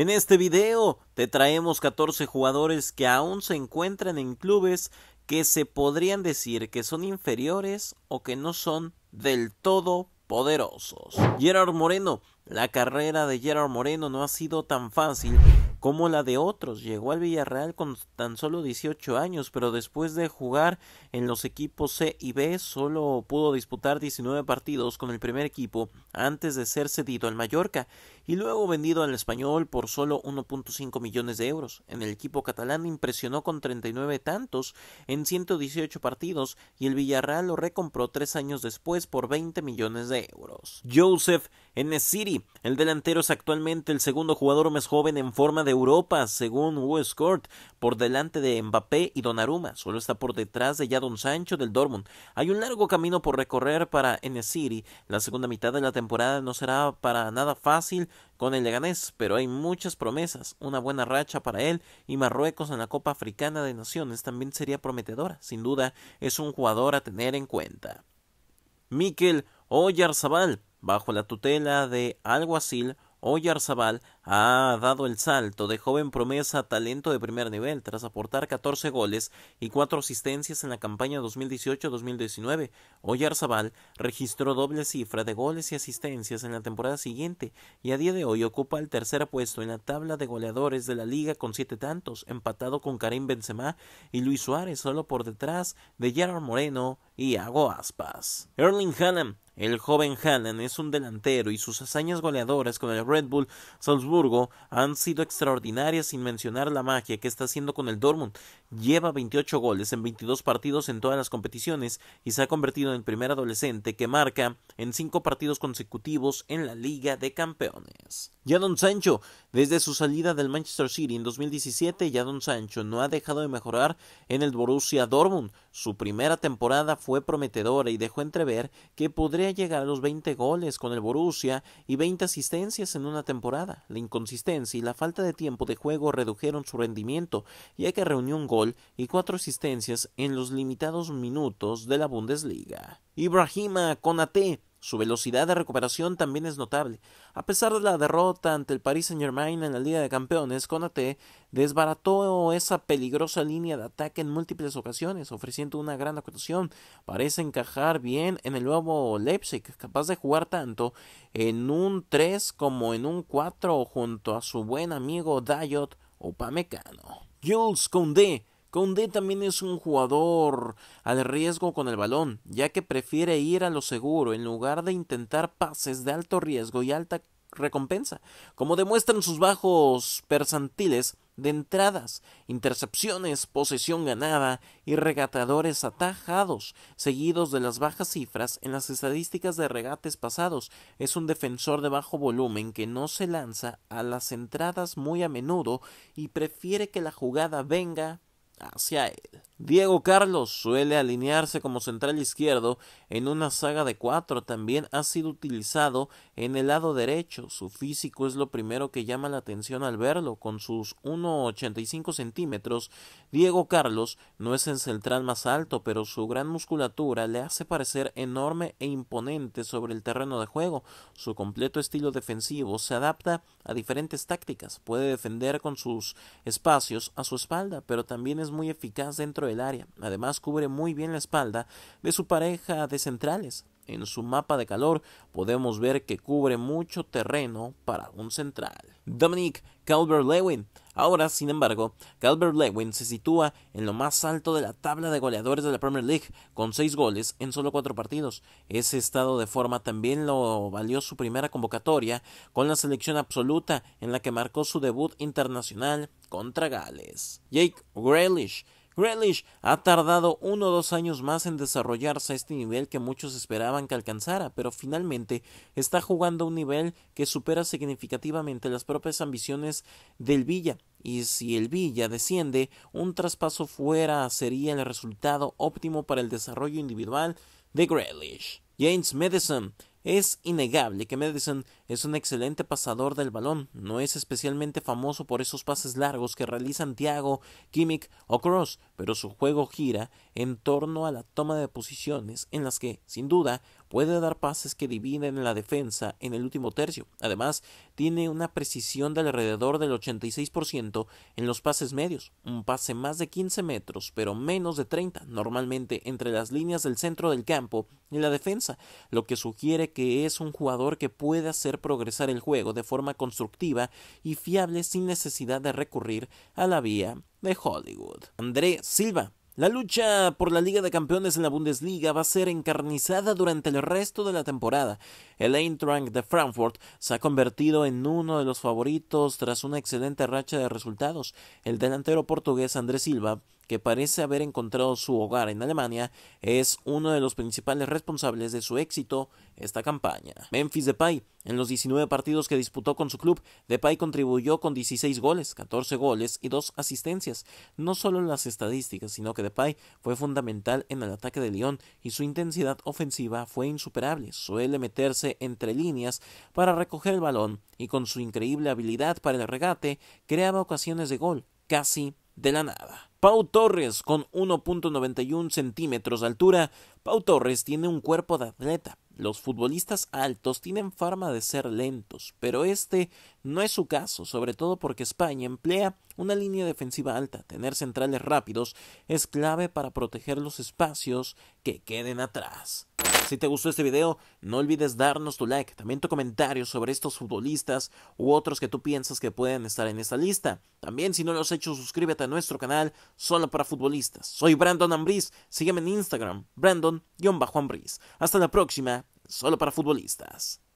En este video te traemos 14 jugadores que aún se encuentran en clubes que se podrían decir que son inferiores o que no son del todo poderosos. Gerard Moreno. La carrera de Gerard Moreno no ha sido tan fácil como la de otros. Llegó al Villarreal con tan solo 18 años, pero después de jugar en los equipos C y B solo pudo disputar 19 partidos con el primer equipo antes de ser cedido al Mallorca y luego vendido al español por solo 1.5 millones de euros. En el equipo catalán impresionó con 39 tantos en 118 partidos y el Villarreal lo recompró tres años después por 20 millones de euros. Joseph N. City, el delantero es actualmente el segundo jugador más joven en forma de de Europa, según Westcourt, por delante de Mbappé y Donnarumma, solo está por detrás de Jadon Sancho del Dortmund. Hay un largo camino por recorrer para Enesiri. La segunda mitad de la temporada no será para nada fácil con el Leganés, pero hay muchas promesas, una buena racha para él y Marruecos en la Copa Africana de Naciones también sería prometedora. Sin duda, es un jugador a tener en cuenta. Miquel Oyarzabal, bajo la tutela de alguacil Hoy ha dado el salto de joven promesa a talento de primer nivel tras aportar 14 goles y 4 asistencias en la campaña 2018-2019. Hoy registró doble cifra de goles y asistencias en la temporada siguiente y a día de hoy ocupa el tercer puesto en la tabla de goleadores de la liga con 7 tantos, empatado con Karim Benzema y Luis Suárez solo por detrás de Gerard Moreno y Hago Aspas. Erling Haaland el joven Haaland es un delantero y sus hazañas goleadoras con el Red Bull Salzburgo han sido extraordinarias sin mencionar la magia que está haciendo con el Dortmund. Lleva 28 goles en 22 partidos en todas las competiciones y se ha convertido en el primer adolescente que marca en 5 partidos consecutivos en la Liga de Campeones. Don Sancho, desde su salida del Manchester City en 2017, Don Sancho no ha dejado de mejorar en el Borussia Dortmund. Su primera temporada fue prometedora y dejó entrever que podría llegar a los 20 goles con el Borussia y 20 asistencias en una temporada. La inconsistencia y la falta de tiempo de juego redujeron su rendimiento, ya que reunió un gol y cuatro asistencias en los limitados minutos de la Bundesliga. Ibrahima Konate su velocidad de recuperación también es notable. A pesar de la derrota ante el Paris Saint-Germain en la Liga de Campeones, Konaté desbarató esa peligrosa línea de ataque en múltiples ocasiones, ofreciendo una gran actuación. Parece encajar bien en el nuevo Leipzig, capaz de jugar tanto en un 3 como en un 4 junto a su buen amigo Dayot Opamecano. Jules Koundé Conde también es un jugador al riesgo con el balón, ya que prefiere ir a lo seguro en lugar de intentar pases de alto riesgo y alta recompensa, como demuestran sus bajos percentiles de entradas, intercepciones, posesión ganada y regatadores atajados, seguidos de las bajas cifras en las estadísticas de regates pasados. Es un defensor de bajo volumen que no se lanza a las entradas muy a menudo y prefiere que la jugada venga hacia él. Diego Carlos suele alinearse como central izquierdo en una saga de cuatro. También ha sido utilizado en el lado derecho. Su físico es lo primero que llama la atención al verlo. Con sus 1,85 centímetros, Diego Carlos no es el central más alto, pero su gran musculatura le hace parecer enorme e imponente sobre el terreno de juego. Su completo estilo defensivo se adapta a diferentes tácticas. Puede defender con sus espacios a su espalda, pero también es muy eficaz dentro del área, además cubre muy bien la espalda de su pareja de centrales, en su mapa de calor podemos ver que cubre mucho terreno para un central. Dominic Calvert-Lewin. Ahora, sin embargo, Calvert-Lewin se sitúa en lo más alto de la tabla de goleadores de la Premier League, con 6 goles en solo 4 partidos. Ese estado de forma también lo valió su primera convocatoria con la selección absoluta en la que marcó su debut internacional contra Gales. Jake Grealish Grealish ha tardado uno o dos años más en desarrollarse a este nivel que muchos esperaban que alcanzara, pero finalmente está jugando a un nivel que supera significativamente las propias ambiciones del Villa, y si el Villa desciende, un traspaso fuera sería el resultado óptimo para el desarrollo individual de Grealish. James Madison es innegable que Madison es un excelente pasador del balón, no es especialmente famoso por esos pases largos que realizan Thiago, Kimmich o Cross, pero su juego gira en torno a la toma de posiciones en las que, sin duda, puede dar pases que dividen la defensa en el último tercio. Además, tiene una precisión de alrededor del 86% en los pases medios, un pase más de 15 metros, pero menos de 30, normalmente entre las líneas del centro del campo y la defensa, lo que sugiere que es un jugador que puede hacer progresar el juego de forma constructiva y fiable sin necesidad de recurrir a la vía de Hollywood. André Silva la lucha por la Liga de Campeones en la Bundesliga va a ser encarnizada durante el resto de la temporada. El Eintracht de Frankfurt se ha convertido en uno de los favoritos tras una excelente racha de resultados. El delantero portugués André Silva que parece haber encontrado su hogar en Alemania, es uno de los principales responsables de su éxito esta campaña. Memphis Depay. En los 19 partidos que disputó con su club, Depay contribuyó con 16 goles, 14 goles y 2 asistencias. No solo las estadísticas, sino que Depay fue fundamental en el ataque de Lyon y su intensidad ofensiva fue insuperable. Suele meterse entre líneas para recoger el balón y con su increíble habilidad para el regate creaba ocasiones de gol casi de la nada. Pau Torres con 1.91 centímetros de altura. Pau Torres tiene un cuerpo de atleta. Los futbolistas altos tienen fama de ser lentos, pero este no es su caso, sobre todo porque España emplea una línea defensiva alta. Tener centrales rápidos es clave para proteger los espacios que queden atrás. Si te gustó este video, no olvides darnos tu like, también tu comentario sobre estos futbolistas u otros que tú piensas que pueden estar en esta lista. También si no lo has hecho, suscríbete a nuestro canal solo para futbolistas. Soy Brandon Ambriz, sígueme en Instagram, brandon-ambriz. Hasta la próxima, solo para futbolistas.